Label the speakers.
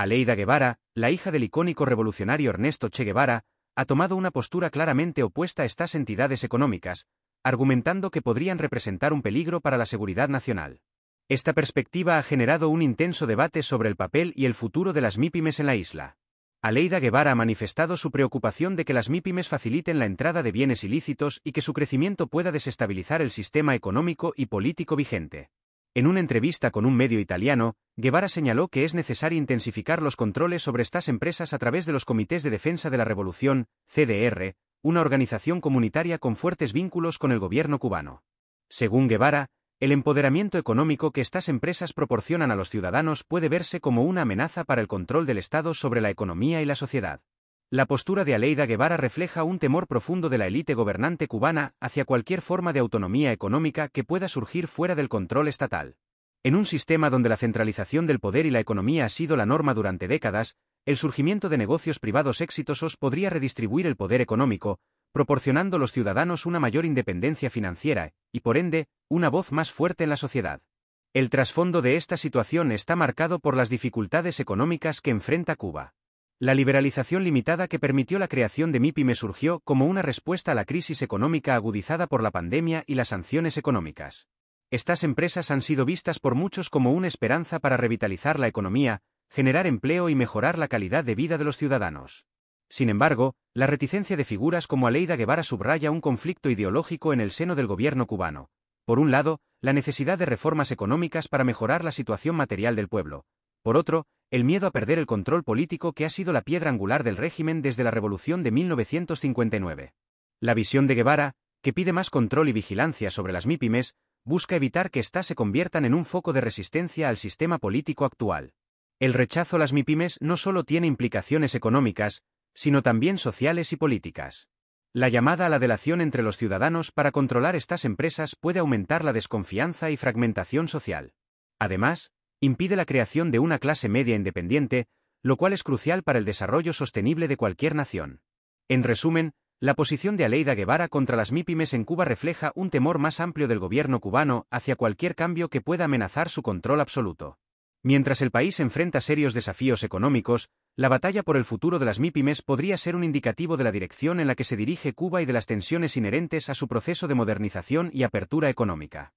Speaker 1: Aleida Guevara, la hija del icónico revolucionario Ernesto Che Guevara, ha tomado una postura claramente opuesta a estas entidades económicas, argumentando que podrían representar un peligro para la seguridad nacional. Esta perspectiva ha generado un intenso debate sobre el papel y el futuro de las MIPIMES en la isla. Aleida Guevara ha manifestado su preocupación de que las MIPIMES faciliten la entrada de bienes ilícitos y que su crecimiento pueda desestabilizar el sistema económico y político vigente. En una entrevista con un medio italiano, Guevara señaló que es necesario intensificar los controles sobre estas empresas a través de los Comités de Defensa de la Revolución, CDR, una organización comunitaria con fuertes vínculos con el gobierno cubano. Según Guevara, el empoderamiento económico que estas empresas proporcionan a los ciudadanos puede verse como una amenaza para el control del Estado sobre la economía y la sociedad. La postura de Aleida Guevara refleja un temor profundo de la élite gobernante cubana hacia cualquier forma de autonomía económica que pueda surgir fuera del control estatal. En un sistema donde la centralización del poder y la economía ha sido la norma durante décadas, el surgimiento de negocios privados exitosos podría redistribuir el poder económico, proporcionando a los ciudadanos una mayor independencia financiera, y por ende, una voz más fuerte en la sociedad. El trasfondo de esta situación está marcado por las dificultades económicas que enfrenta Cuba. La liberalización limitada que permitió la creación de MIPYME surgió como una respuesta a la crisis económica agudizada por la pandemia y las sanciones económicas. Estas empresas han sido vistas por muchos como una esperanza para revitalizar la economía, generar empleo y mejorar la calidad de vida de los ciudadanos. Sin embargo, la reticencia de figuras como Aleida Guevara subraya un conflicto ideológico en el seno del gobierno cubano. Por un lado, la necesidad de reformas económicas para mejorar la situación material del pueblo. Por otro, el miedo a perder el control político que ha sido la piedra angular del régimen desde la Revolución de 1959. La visión de Guevara, que pide más control y vigilancia sobre las MIPIMES, busca evitar que éstas se conviertan en un foco de resistencia al sistema político actual. El rechazo a las MIPIMES no solo tiene implicaciones económicas, sino también sociales y políticas. La llamada a la delación entre los ciudadanos para controlar estas empresas puede aumentar la desconfianza y fragmentación social. Además, impide la creación de una clase media independiente, lo cual es crucial para el desarrollo sostenible de cualquier nación. En resumen, la posición de Aleida Guevara contra las MIPIMES en Cuba refleja un temor más amplio del gobierno cubano hacia cualquier cambio que pueda amenazar su control absoluto. Mientras el país enfrenta serios desafíos económicos, la batalla por el futuro de las mípimes podría ser un indicativo de la dirección en la que se dirige Cuba y de las tensiones inherentes a su proceso de modernización y apertura económica.